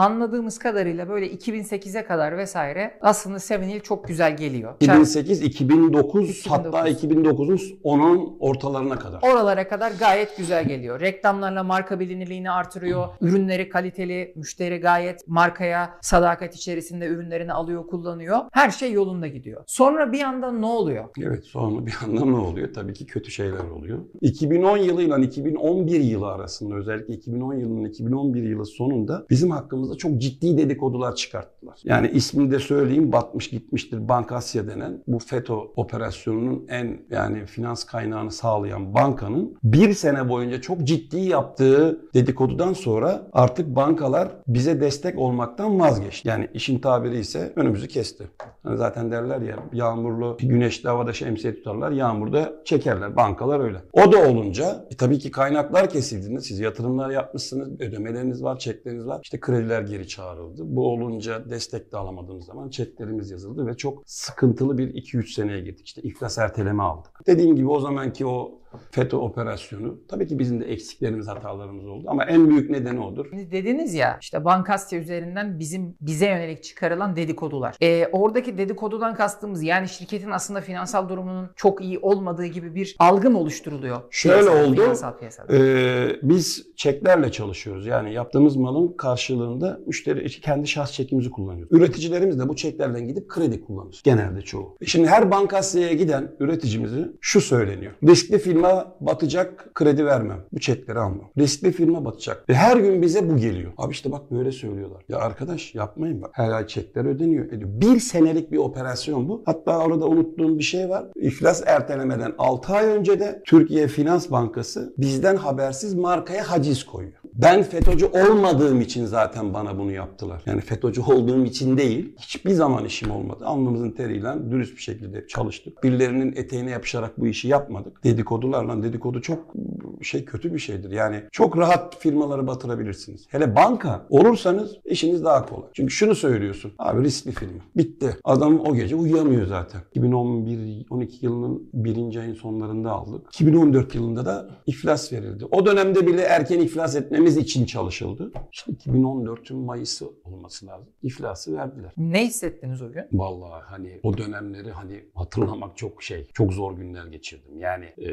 anladığımız kadarıyla böyle 2008'e kadar vesaire aslında Seven Hill çok güzel geliyor. 2008, 2009, 2009. hatta 2009'un 10'un ortalarına kadar. Oralara kadar gayet güzel geliyor. Reklamlarla marka bilinirliğini artırıyor. Ürünleri kaliteli, müşteri gayet markaya sadakat içerisinde ürünlerini alıyor, kullanıyor. Her şey yolunda gidiyor. Sonra bir anda ne oluyor? Evet sonra bir anda ne oluyor? Tabii ki kötü şeyler oluyor. 2010 yılıyla 2011 yılı arasında özellikle 2010 yılının 2011 yılı sonunda bizim hakkımız baktığımızda çok ciddi dedikodular çıkarttılar. Yani ismini de söyleyeyim batmış gitmiştir Bankasya denen bu FETÖ operasyonunun en yani finans kaynağını sağlayan bankanın bir sene boyunca çok ciddi yaptığı dedikodudan sonra artık bankalar bize destek olmaktan vazgeçti. Yani işin tabiri ise önümüzü kesti. Yani zaten derler ya yağmurlu güneşli havada şemsiye tutarlar yağmurda çekerler bankalar öyle. O da olunca e, tabii ki kaynaklar kesildiğinde siz yatırımlar yapmışsınız ödemeleriniz var çekleriniz var işte krediler çekler geri çağrıldı. Bu olunca destek de alamadığımız zaman çeklerimiz yazıldı ve çok sıkıntılı bir 2-3 seneye girdik. İşte iflas erteleme aldık. Dediğim gibi o zamanki o FETÖ operasyonu tabii ki bizim de eksiklerimiz, hatalarımız oldu ama en büyük nedeni odur. Dediniz ya işte Bankasya üzerinden bizim bize yönelik çıkarılan dedikodular. E, oradaki dedikodudan kastımız yani şirketin aslında finansal durumunun çok iyi olmadığı gibi bir algım oluşturuluyor. Şöyle piyasada, oldu. piyasada. E, ee, biz çeklerle çalışıyoruz. Yani yaptığımız malın karşılığını anlamda müşteri kendi şahs çekimizi kullanıyor. Üreticilerimiz de bu çeklerden gidip kredi kullanır. Genelde çoğu. E şimdi her bankasyaya giden üreticimizi şu söyleniyor. Riskli firma batacak kredi vermem. Bu çekleri almam. Riskli firma batacak. Ve her gün bize bu geliyor. Abi işte bak böyle söylüyorlar. Ya arkadaş yapmayın bak. Her ay çekler ödeniyor. Ediyor. Bir senelik bir operasyon bu. Hatta orada unuttuğum bir şey var. İflas ertelemeden 6 ay önce de Türkiye Finans Bankası bizden habersiz markaya haciz koyuyor. Ben FETÖ'cü olmadığım için zaten bana bunu yaptılar. Yani FETÖ'cü olduğum için değil. Hiçbir zaman işim olmadı. Alnımızın teriyle dürüst bir şekilde çalıştık. Birilerinin eteğine yapışarak bu işi yapmadık. Dedikodularla dedikodu çok şey kötü bir şeydir. Yani çok rahat firmaları batırabilirsiniz. Hele banka olursanız işiniz daha kolay. Çünkü şunu söylüyorsun. Abi riskli firma. Bitti. Adam o gece uyuyamıyor zaten. 2011-12 yılının birinci ayın sonlarında aldık. 2014 yılında da iflas verildi. O dönemde bile erken iflas etmemiz için çalışıldı. şimdi 2014'ün Mayıs'ı olması lazım. İflası verdiler. Ne hissettiniz o gün? Vallahi hani o dönemleri hani hatırlamak çok şey. Çok zor günler geçirdim. Yani e,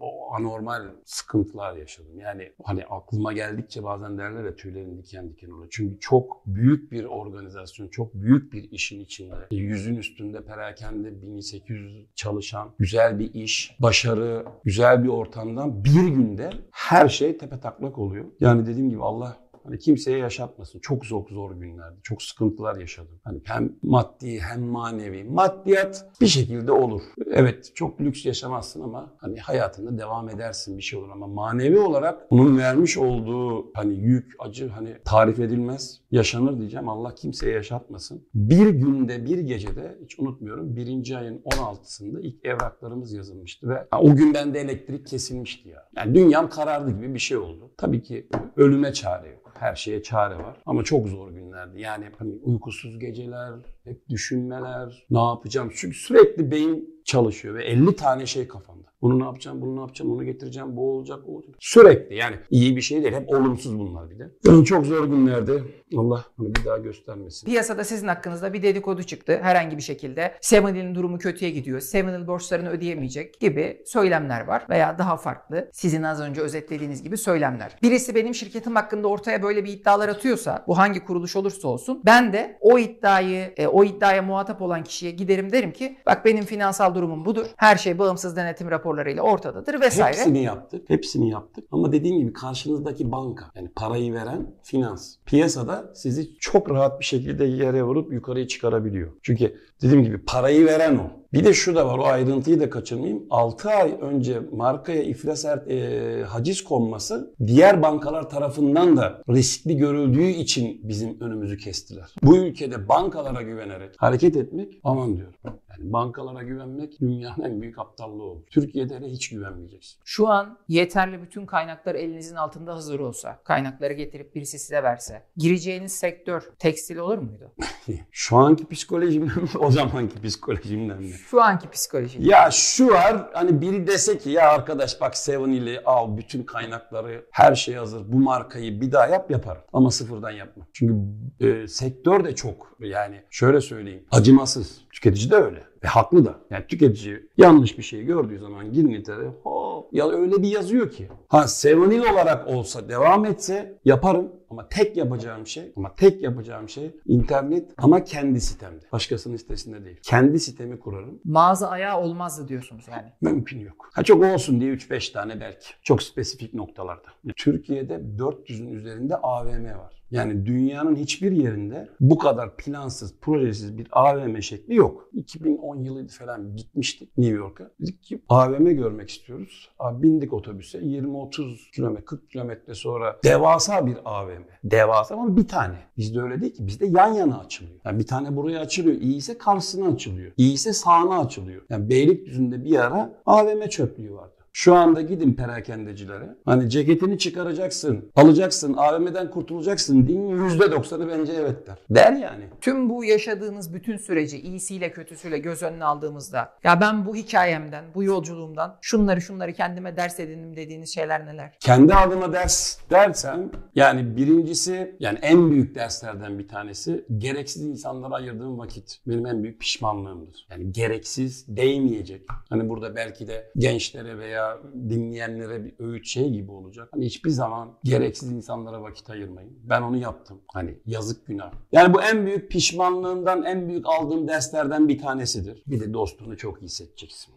o anormal sıkıntılar yaşadım. Yani hani aklıma geldikçe bazen derler ya tüylerim diken diken olur Çünkü çok büyük bir organizasyon, çok büyük bir işin içinde. Yüzün üstünde perakende 1800 çalışan güzel bir iş, başarı, güzel bir ortamdan bir günde her şey tepe taklak oluyor. Yani dediğim gibi Allah Hani kimseye yaşatmasın. Çok zor zor günlerdi. Çok sıkıntılar yaşadım. Hani hem maddi hem manevi. Maddiyat bir şekilde olur. Evet çok lüks yaşamazsın ama hani hayatında devam edersin bir şey olur ama manevi olarak bunun vermiş olduğu hani yük, acı hani tarif edilmez. Yaşanır diyeceğim. Allah kimseye yaşatmasın. Bir günde, bir gecede hiç unutmuyorum. Birinci ayın 16'sında ilk evraklarımız yazılmıştı ve ha, o gün bende elektrik kesilmişti ya. Yani dünyam karardı gibi bir şey oldu. Tabii ki ölüme çare yok. Her şeye çare var. Ama çok zor günlerdi. Yani hani uykusuz geceler, hep düşünmeler, ne yapacağım? Çünkü sürekli beyin çalışıyor ve 50 tane şey kafanda. Bunu ne yapacağım, bunu ne yapacağım, onu getireceğim, bu olacak, o olacak. Sürekli yani iyi bir şey değil. Hep olumsuz bunlar bir de. Yani çok zor günlerde Allah bunu bir daha göstermesin. Piyasada sizin hakkınızda bir dedikodu çıktı herhangi bir şekilde. Seminol'in durumu kötüye gidiyor. Seminol borçlarını ödeyemeyecek gibi söylemler var veya daha farklı sizin az önce özetlediğiniz gibi söylemler. Birisi benim şirketim hakkında ortaya böyle bir iddialar atıyorsa bu hangi kuruluş olursa olsun ben de o iddiayı e, o iddiaya muhatap olan kişiye giderim derim ki bak benim finansal durumum budur. Her şey bağımsız denetim raporlarıyla ortadadır vesaire. Hepsini yaptık. Hepsini yaptık. Ama dediğim gibi karşınızdaki banka yani parayı veren finans piyasada sizi çok rahat bir şekilde yere vurup yukarıya çıkarabiliyor. Çünkü dediğim gibi parayı veren o. Bir de şu da var o ayrıntıyı da kaçırmayayım. 6 ay önce markaya iflas er, e, haciz konması diğer bankalar tarafından da riskli görüldüğü için bizim önümüzü kestiler. Bu ülkede bankalara güvenerek hareket etmek aman diyorum bankalara güvenmek dünyanın en büyük aptallığı olur. Türkiye'de de hiç güvenmeyeceksin. Şu an yeterli bütün kaynaklar elinizin altında hazır olsa, kaynakları getirip birisi size verse, gireceğiniz sektör tekstil olur muydu? şu anki psikolojimden mi? O zamanki psikolojimden mi? Şu anki psikolojimden. Ya şu var hani biri dese ki ya arkadaş bak Seven ile al bütün kaynakları her şey hazır bu markayı bir daha yap yaparım. Ama sıfırdan yapma. Çünkü e, sektör de çok yani şöyle söyleyeyim acımasız. Tüketici de öyle. Ve haklı da. Yani tüketici yanlış bir şey gördüğü zaman Gimlet'e ha ya öyle bir yazıyor ki. Ha Sevanil olarak olsa devam etse yaparım ama tek yapacağım şey, ama tek yapacağım şey internet ama kendi sitemde. Başkasının sitesinde değil. Kendi sitemi kurarım. Mağaza ayağı olmazdı diyorsunuz yani. Mümkün yok. Ha çok olsun diye 3-5 tane belki. Çok spesifik noktalarda. Türkiye'de 400'ün üzerinde AVM var. Yani dünyanın hiçbir yerinde bu kadar plansız, projesiz bir AVM şekli yok. 2010 yılıydı falan gitmiştik New York'a. Dedik ki AVM görmek istiyoruz. Abi bindik otobüse 20-30 kilometre, 40 kilometre sonra devasa bir AVM önemli. Devasa ama bir tane. Bizde öyle değil ki. Bizde yan yana açılıyor. Yani bir tane buraya açılıyor. İyi ise karşısına açılıyor. İyi ise sağına açılıyor. Yani Beylikdüzü'nde bir ara AVM çöplüğü vardı. Şu anda gidin perakendecilere. Hani ceketini çıkaracaksın, alacaksın, AVM'den kurtulacaksın deyin %90'ı bence evet der. Der yani. Tüm bu yaşadığınız bütün süreci iyisiyle kötüsüyle göz önüne aldığımızda ya ben bu hikayemden, bu yolculuğumdan şunları şunları kendime ders edindim dediğiniz şeyler neler? Kendi adıma ders Dersen, yani birincisi yani en büyük derslerden bir tanesi gereksiz insanlara ayırdığım vakit benim en büyük pişmanlığımdır. Yani gereksiz değmeyecek. Hani burada belki de gençlere veya dinleyenlere bir öğüt şey gibi olacak. Hani hiçbir zaman gereksiz insanlara vakit ayırmayın. Ben onu yaptım. Hani yazık günah. Yani bu en büyük pişmanlığımdan, en büyük aldığım derslerden bir tanesidir. Bir de dostluğunu çok iyi hissedeceksin.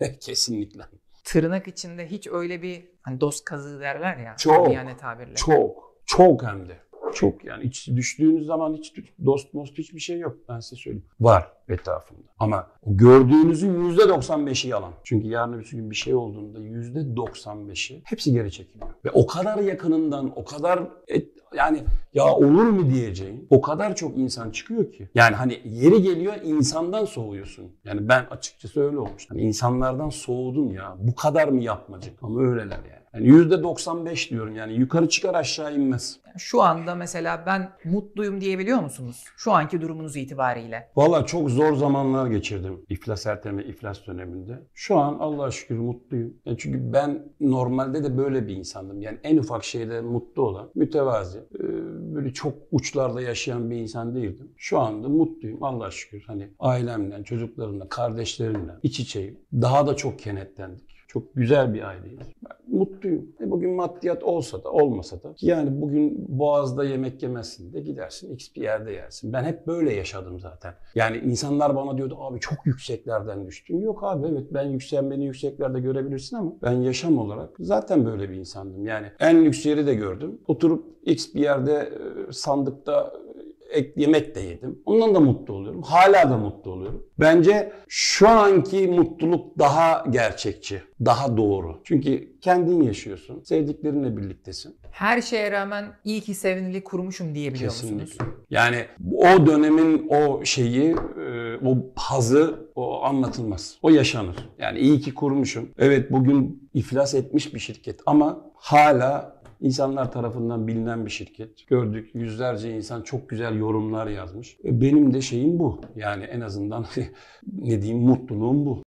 Kesinlikle. Tırnak içinde hiç öyle bir hani dost kazığı derler ya. Çok. Yani tabirle. Çok. Çok hem de. Çok. yani hiç düştüğünüz zaman hiç dost most hiçbir şey yok ben size söyleyeyim. Var etrafında. Ama gördüğünüzün yüzde %95'i yalan. Çünkü yarın bir gün bir şey olduğunda yüzde %95'i hepsi geri çekiliyor. Ve o kadar yakınından, o kadar et, yani ya olur mu diyeceğin o kadar çok insan çıkıyor ki. Yani hani yeri geliyor insandan soğuyorsun. Yani ben açıkçası öyle olmuş. Hani insanlardan soğudum ya. Bu kadar mı yapmacık? Ama öyleler yani. Yani %95 diyorum yani yukarı çıkar aşağı inmez. Şu anda mesela ben mutluyum diyebiliyor musunuz? Şu anki durumunuz itibariyle. Valla çok zor zamanlar geçirdim iflas erteleme, iflas döneminde. Şu an Allah'a şükür mutluyum. Yani çünkü ben normalde de böyle bir insandım. Yani en ufak şeyde mutlu olan, mütevazi, e, böyle çok uçlarda yaşayan bir insan değildim. Şu anda mutluyum Allah'a şükür. Hani ailemle, çocuklarımla, kardeşlerimle iç içeyim. Daha da çok kenetlendik. Çok güzel bir aileyiz. Ben mutluyum. E bugün maddiyat olsa da olmasa da yani bugün Boğaz'da yemek yemezsin de gidersin X bir yerde yersin. Ben hep böyle yaşadım zaten. Yani insanlar bana diyordu abi çok yükseklerden düştün. Yok abi evet ben yükseğim beni yükseklerde görebilirsin ama ben yaşam olarak zaten böyle bir insandım. Yani en lüks yeri de gördüm. Oturup X bir yerde e, sandıkta ek yemek de yedim. Ondan da mutlu oluyorum. Hala da mutlu oluyorum. Bence şu anki mutluluk daha gerçekçi, daha doğru. Çünkü kendin yaşıyorsun. Sevdiklerinle birliktesin. Her şeye rağmen iyi ki sevimli kurmuşum diyebiliyor Kesinlikle. musunuz? Yani o dönemin o şeyi, e, o hazı o anlatılmaz. O yaşanır. Yani iyi ki kurmuşum. Evet bugün iflas etmiş bir şirket ama hala insanlar tarafından bilinen bir şirket. Gördük yüzlerce insan çok güzel yorumlar yazmış. E, benim de şeyim bu. Yani en azından ne diyeyim mutluluğum bu.